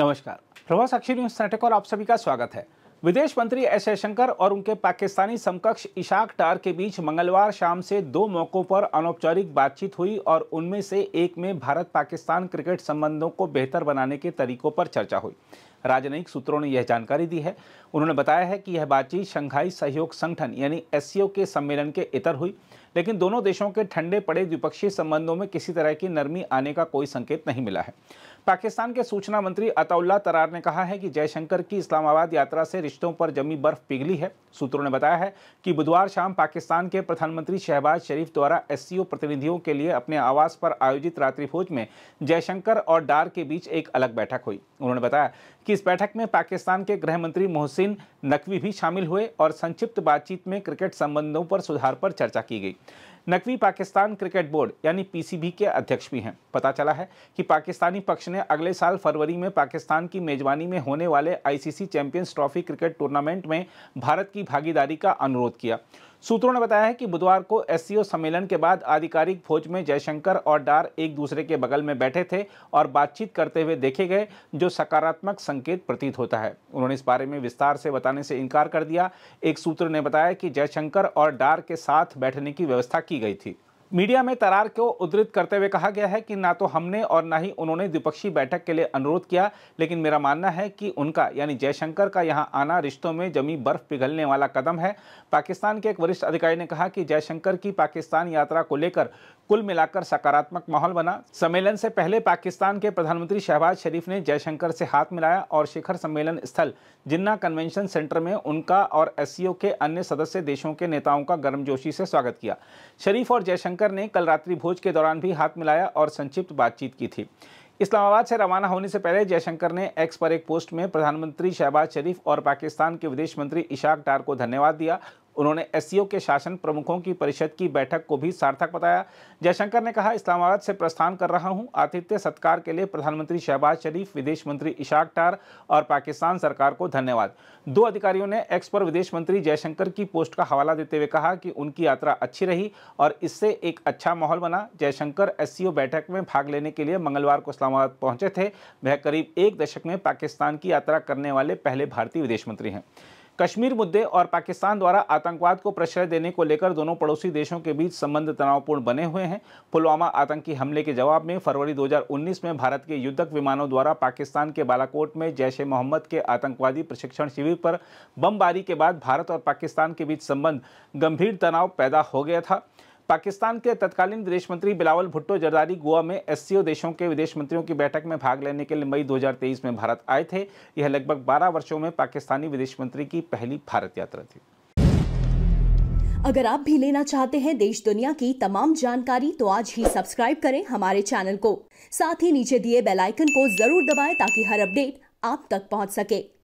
नमस्कार प्रभा साक्षी न्यूज नाटक और आप सभी का स्वागत है विदेश मंत्री एस जयशंकर और उनके पाकिस्तानी समकक्ष इशाक टार के बीच मंगलवार शाम से दो मौकों पर अनौपचारिक बातचीत हुई और उनमें से एक में भारत पाकिस्तान क्रिकेट संबंधों को बेहतर बनाने के तरीकों पर चर्चा हुई राजनयिक सूत्रों ने यह जानकारी दी है उन्होंने बताया है कि यह बातचीत शंघाई सहयोग संगठन यानी एस के सम्मेलन के इतर हुई लेकिन दोनों देशों के ठंडे पड़े द्विपक्षीय संबंधों में किसी तरह की नरमी आने का कोई संकेत नहीं मिला है पाकिस्तान के सूचना मंत्री अताउल्ला तरार ने कहा है कि जयशंकर की इस्लामाबाद यात्रा से रिश्तों पर जमी बर्फ पिघली है सूत्रों ने बताया है कि बुधवार शाम पाकिस्तान के प्रधानमंत्री शहबाज शरीफ द्वारा एस प्रतिनिधियों के लिए अपने आवास पर आयोजित रात्रि भोज में जयशंकर और डार के बीच एक अलग बैठक हुई उन्होंने बताया कि इस बैठक में पाकिस्तान के गृह मंत्री मोहसिन नकवी भी शामिल हुए और संक्षिप्त बातचीत में क्रिकेट संबंधों पर सुधार पर चर्चा की गई नकवी पाकिस्तान क्रिकेट बोर्ड यानी पीसीबी के अध्यक्ष भी हैं पता चला है कि पाकिस्तानी पक्ष ने अगले साल फरवरी में पाकिस्तान की मेजबानी में होने वाले ICC Champions Trophy cricket tournament में भारत की भागीदारी का अनुरोध किया सूत्रों ने बताया है कि बुधवार को एस सम्मेलन के बाद आधिकारिक भोज में जयशंकर और डार एक दूसरे के बगल में बैठे थे और बातचीत करते हुए देखे गए जो सकारात्मक संकेत प्रतीत होता है उन्होंने इस बारे में विस्तार से बताने से इनकार कर दिया एक सूत्र ने बताया कि जयशंकर और डार के साथ बैठने की व्यवस्था की गई थी मीडिया में तरार को उद्धृत करते हुए कहा गया है कि ना तो हमने और ना ही उन्होंने द्विपक्षीय बैठक के लिए अनुरोध किया लेकिन मेरा मानना है कि उनका यानी जयशंकर का यहां आना रिश्तों में जमी बर्फ पिघलने वाला कदम है पाकिस्तान के एक वरिष्ठ अधिकारी ने कहा कि जयशंकर की पाकिस्तान यात्रा को लेकर कुल मिलाकर सकारात्मक माहौल बना सम्मेलन से पहले पाकिस्तान के प्रधानमंत्री शहबाज शरीफ ने जयशंकर से हाथ मिलाया और शिखर सम्मेलन स्थल जिन्ना कन्वेंशन सेंटर में उनका और एस के अन्य सदस्य देशों के नेताओं का गर्मजोशी से स्वागत किया शरीफ और जयशंकर शंकर ने कल रात्रि भोज के दौरान भी हाथ मिलाया और संक्षिप्त बातचीत की थी इस्लामाबाद से रवाना होने से पहले जयशंकर ने एक्स पर एक पोस्ट में प्रधानमंत्री शहबाज शरीफ और पाकिस्तान के विदेश मंत्री इशाक डार को धन्यवाद दिया उन्होंने एस के शासन प्रमुखों की परिषद की बैठक को भी सार्थक बताया जयशंकर ने कहा इस्लामाबाद से प्रस्थान कर रहा हूं आतिथ्य सत्कार के लिए प्रधानमंत्री शहबाज शरीफ विदेश मंत्री इशाक टार और पाकिस्तान सरकार को धन्यवाद दो अधिकारियों ने एक्स पर विदेश मंत्री जयशंकर की पोस्ट का हवाला देते हुए कहा कि उनकी यात्रा अच्छी रही और इससे एक अच्छा माहौल बना जयशंकर एस बैठक में भाग लेने के लिए मंगलवार को इस्लामाबाद पहुंचे थे वह करीब एक दशक में पाकिस्तान की यात्रा करने वाले पहले भारतीय विदेश मंत्री हैं कश्मीर मुद्दे और पाकिस्तान द्वारा आतंकवाद को प्रश्रय देने को लेकर दोनों पड़ोसी देशों के बीच संबंध तनावपूर्ण बने हुए हैं पुलवामा आतंकी हमले के जवाब में फरवरी 2019 में भारत के युद्धक विमानों द्वारा पाकिस्तान के बालाकोट में जैश ए मोहम्मद के आतंकवादी प्रशिक्षण शिविर पर बमबारी के बाद भारत और पाकिस्तान के बीच संबंध गंभीर तनाव पैदा हो गया था पाकिस्तान के तत्कालीन विदेश मंत्री बिलावल भुट्टो जरदारी गोवा में एस देशों के विदेश मंत्रियों की बैठक में भाग लेने के लिए मई 2023 में भारत आए थे यह लगभग 12 वर्षों में पाकिस्तानी विदेश मंत्री की पहली भारत यात्रा थी अगर आप भी लेना चाहते हैं देश दुनिया की तमाम जानकारी तो आज ही सब्सक्राइब करें हमारे चैनल को साथ ही नीचे दिए बेलाइकन को जरूर दबाए ताकि हर अपडेट आप तक पहुँच सके